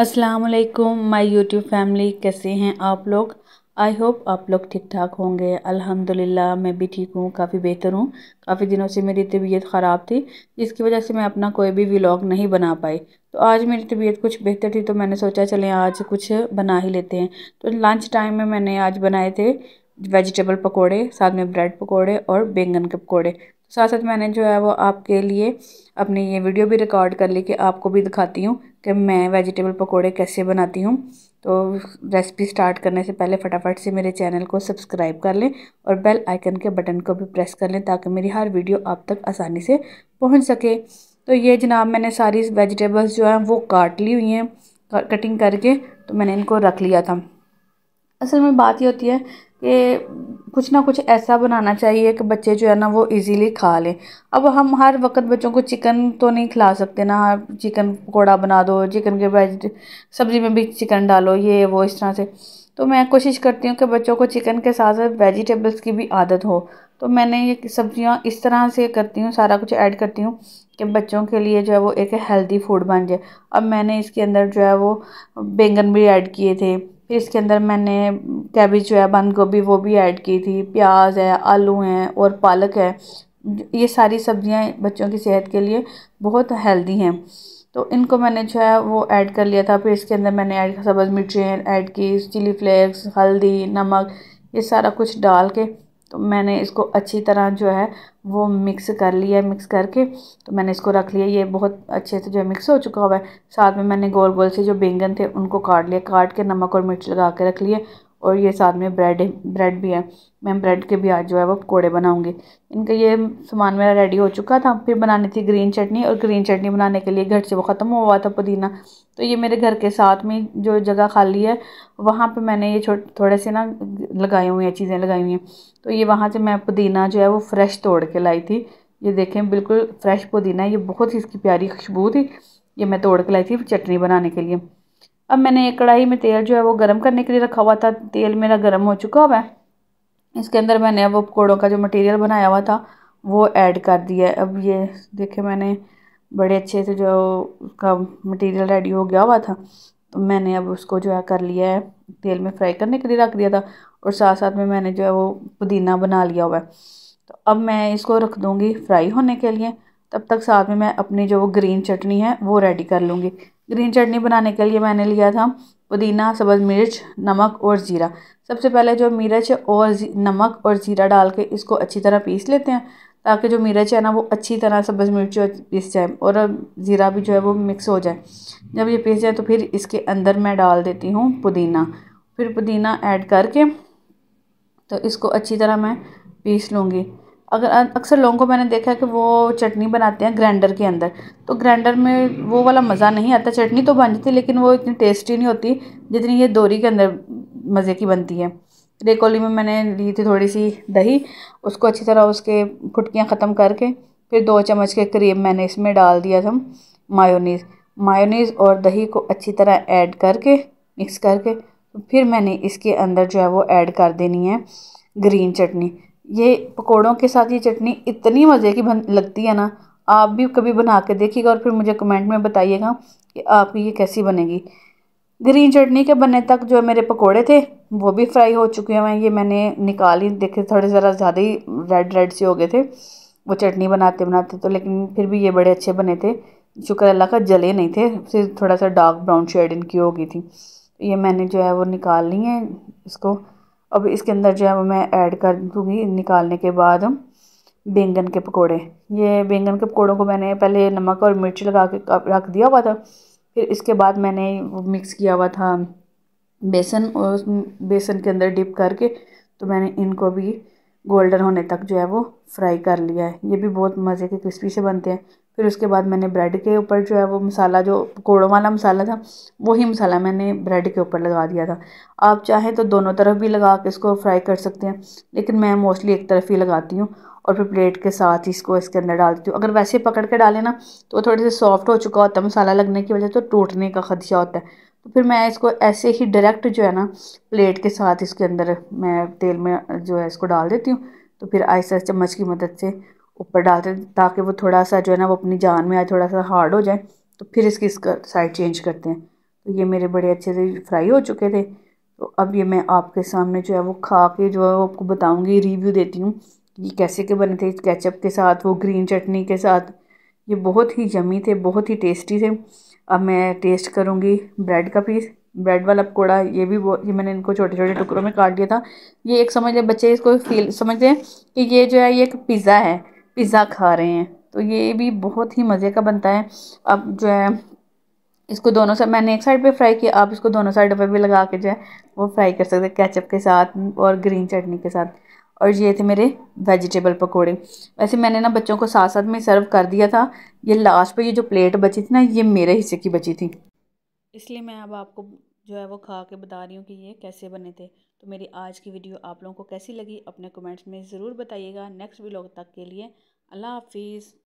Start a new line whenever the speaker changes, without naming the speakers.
अस्सलाम वालेकुम my YouTube family कैसे हैं आप लोग आई होप आप लोग ठीक ठाक होंगे अल्हम्दुलिल्लाह मैं भी ठीक हूँ काफ़ी बेहतर हूँ काफ़ी दिनों से मेरी तबीयत ख़राब थी जिसकी वजह से मैं अपना कोई भी व्लॉग नहीं बना पाई तो आज मेरी तबीयत कुछ बेहतर थी तो मैंने सोचा चलें आज कुछ बना ही लेते हैं तो लंच टाइम में मैंने आज बनाए थे वेजिटेबल पकौड़े साथ में ब्रेड पकौड़े और बैंगन के पकौड़े साथ साथ मैंने जो है वो आपके लिए अपनी ये वीडियो भी रिकॉर्ड कर ली कि आपको भी दिखाती हूँ कि मैं वेजिटेबल पकोड़े कैसे बनाती हूँ तो रेसिपी स्टार्ट करने से पहले फटाफट से मेरे चैनल को सब्सक्राइब कर लें और बेल आइकन के बटन को भी प्रेस कर लें ताकि मेरी हर वीडियो आप तक आसानी से पहुँच सके तो ये जनाब मैंने सारी वेजिटेबल्स जो हैं वो काट ली हुई हैं कटिंग करके तो मैंने इनको रख लिया था असल में बात ये होती है कि कुछ ना कुछ ऐसा बनाना चाहिए कि बच्चे जो है ना वो इजीली खा लें अब हम हर वक्त बच्चों को चिकन तो नहीं खिला सकते ना चिकन पकौड़ा बना दो चिकन के वेज सब्ज़ी में भी चिकन डालो ये वो इस तरह से तो मैं कोशिश करती हूँ कि बच्चों को चिकन के साथ साथ वेजिटेबल्स की भी आदत हो तो मैंने ये सब्जियाँ इस तरह से करती हूँ सारा कुछ ऐड करती हूँ कि बच्चों के लिए जो है वो एक हेल्दी फूड बन जाए अब मैंने इसके अंदर जो है वो बैंगन भी ऐड किए थे फिर इसके अंदर मैंने कैबिज जो है बंद गोभी वो भी ऐड की थी प्याज है आलू हैं और पालक है ये सारी सब्ज़ियाँ बच्चों की सेहत के लिए बहुत हेल्दी हैं तो इनको मैंने जो है वो ऐड कर लिया था फिर इसके अंदर मैंने ऐड सब्ज़ मिर्चें ऐड की चिली फ्लेक्स हल्दी नमक ये सारा कुछ डाल के तो मैंने इसको अच्छी तरह जो है वो मिक्स कर लिया मिक्स करके तो मैंने इसको रख लिया ये बहुत अच्छे से जो है मिक्स हो चुका हुआ है साथ में मैंने गोल गोल से जो बैंगन थे उनको काट लिया काट के नमक और मिर्च लगा के रख लिए और ये साथ में ब्रेड ब्रेड भी है मैं ब्रेड के भी आज जो है वो पकौड़े बनाऊंगी इनका ये सामान मेरा रेडी हो चुका था फिर बनानी थी ग्रीन चटनी और ग्रीन चटनी बनाने के लिए घर से वो ख़त्म हुआ था पुदीना तो ये मेरे घर के साथ में जो जगह खाली है वहाँ पे मैंने ये छोटे थोड़े से ना लगाए हुए हैं चीज़ें लगाई हुई हैं तो ये वहाँ से मैं पुदीना जो है वो फ्रेश तोड़ के लाई थी ये देखें बिल्कुल फ्रेश पुदीना है ये बहुत ही इसकी प्यारी खुशबू थी ये मैं तोड़ के लाई थी चटनी बनाने के लिए अब मैंने कढ़ाई में तेल जो है वो गर्म करने के लिए रखा हुआ था तेल मेरा गर्म हो चुका हुआ है इसके अंदर मैंने अब पकौड़ों का जो मटेरियल बनाया हुआ था वो ऐड कर दिया है अब ये देखे मैंने बड़े अच्छे से जो उसका मटेरियल रेडी हो गया हुआ था तो मैंने अब उसको जो है कर लिया है तेल में फ्राई करने के लिए रख दिया था और साथ साथ में मैंने जो है वो पुदीना बना लिया हुआ है तो अब मैं इसको रख दूँगी फ्राई होने के लिए तब तक साथ में मैं अपनी जो वो ग्रीन चटनी है वो रेडी कर लूँगी ग्रीन चटनी बनाने के लिए मैंने लिया था पुदीना सब्ज़ मिर्च नमक और ज़ीरा सबसे पहले जो मिर्च और नमक और ज़ीरा डाल के इसको अच्छी तरह पीस लेते हैं ताकि जो मिर्च है ना वो अच्छी तरह सब्ज़ मिर्च पीस जाए और ज़ीरा भी जो है वो मिक्स हो जाए जब ये पीस जाए तो फिर इसके अंदर मैं डाल देती हूँ पुदीना फिर पुदीना ऐड करके तो इसको अच्छी तरह मैं पीस लूँगी अगर अक्सर लोगों को मैंने देखा है कि वो चटनी बनाते हैं ग्राइंडर के अंदर तो ग्राइंडर में वो वाला मज़ा नहीं आता चटनी तो बन जाती लेकिन वो इतनी टेस्टी नहीं होती जितनी ये दोरी के अंदर मज़े की बनती है रेकोली में मैंने ली थी थोड़ी सी दही उसको अच्छी तरह उसके फुटकियाँ ख़त्म करके फिर दो चम्मच के करीब मैंने इसमें डाल दिया था मायोनीज़ मायोनीस और दही को अच्छी तरह ऐड करके मिक्स करके फिर मैंने इसके अंदर जो है वो ऐड कर देनी है ग्रीन चटनी ये पकोड़ों के साथ ये चटनी इतनी मज़े की बन लगती है ना आप भी कभी बना के देखिएगा और फिर मुझे कमेंट में बताइएगा कि आपकी ये कैसी बनेगी ग्रीन चटनी के बनने तक जो मेरे पकोड़े थे वो भी फ्राई हो चुके हैं ये मैंने निकाल ही देखे थोड़े ज़रा ज़्यादा ही रेड रेड से हो गए थे वो चटनी बनाते बनाते तो लेकिन फिर भी ये बड़े अच्छे बने थे शुक्र अल्लाह का जले नहीं थे फिर थोड़ा सा डार्क ब्राउन शेड इनकी हो गई थी ये मैंने जो है वो निकाल ली है इसको अब इसके अंदर जो है वो मैं ऐड कर दूँगी निकालने के बाद बैंगन के पकोड़े ये बैंगन के पकोड़ों को मैंने पहले नमक और मिर्च लगा के रख दिया हुआ था फिर इसके बाद मैंने मिक्स किया हुआ था बेसन और बेसन के अंदर डिप करके तो मैंने इनको भी गोल्डन होने तक जो है वो फ्राई कर लिया है ये भी बहुत मज़े के क्रिस्पी से बनते हैं फिर उसके बाद मैंने ब्रेड के ऊपर जो है वो मसाला जो पकौड़ों वाला मसाला था वही मसाला मैंने ब्रेड के ऊपर लगा दिया था आप चाहें तो दोनों तरफ भी लगा के इसको फ्राई कर सकते हैं लेकिन मैं मोस्टली एक तरफ ही लगाती हूँ और फिर प्लेट के साथ ही इसको इसके अंदर डाल देती हूँ अगर वैसे पकड़ के डालें ना तो थोड़े से सॉफ्ट हो चुका होता है मसाला लगने की वजह से तो टूटने का ख़दशा होता है तो फिर मैं इसको ऐसे ही डायरेक्ट जो है ना प्लेट के साथ इसके अंदर मैं तेल में जो है इसको डाल देती हूँ तो फिर आहिस्ता चम्मच की मदद से ऊपर डालते हैं ताकि वो थोड़ा सा जो है ना वो अपनी जान में आए थोड़ा सा हार्ड हो जाए तो फिर इसकी इसका साइड चेंज करते हैं तो ये मेरे बड़े अच्छे से फ्राई हो चुके थे तो अब ये मैं आपके सामने जो है वो खा के जो है वो आपको बताऊँगी रिव्यू देती हूँ कि कैसे के बने थे कैचअप के साथ वो ग्रीन चटनी के साथ ये बहुत ही जमी थे बहुत ही टेस्टी थे अब मैं टेस्ट करूँगी ब्रेड का पीस ब्रेड वाला पकौड़ा ये भी वो ये मैंने इनको छोटे छोटे टुकड़ों में काट दिया था ये एक समझ लें बच्चे इसको फील समझ हैं कि ये जो है ये एक पिज़्ज़ा है पिज़्ज़ा खा रहे हैं तो ये भी बहुत ही मज़े का बनता है अब जो है इसको दोनों साइड मैंने एक साइड पे फ्राई किया आप इसको दोनों साइड पे भी लगा के जो है वो फ्राई कर सकते हैं कैचअप के साथ और ग्रीन चटनी के साथ और ये थे मेरे वेजिटेबल पकोड़े वैसे मैंने ना बच्चों को साथ साथ में सर्व कर दिया था ये लास्ट पर ये जो प्लेट बची थी ना ये मेरे हिस्से की बची थी इसलिए मैं अब आपको जो है वो खा के बता रही हूँ कि ये कैसे बने थे तो मेरी आज की वीडियो आप लोगों को कैसी लगी अपने कमेंट्स में ज़रूर बताइएगा नेक्स्ट व्लॉग तक के लिए Allah Hafiz.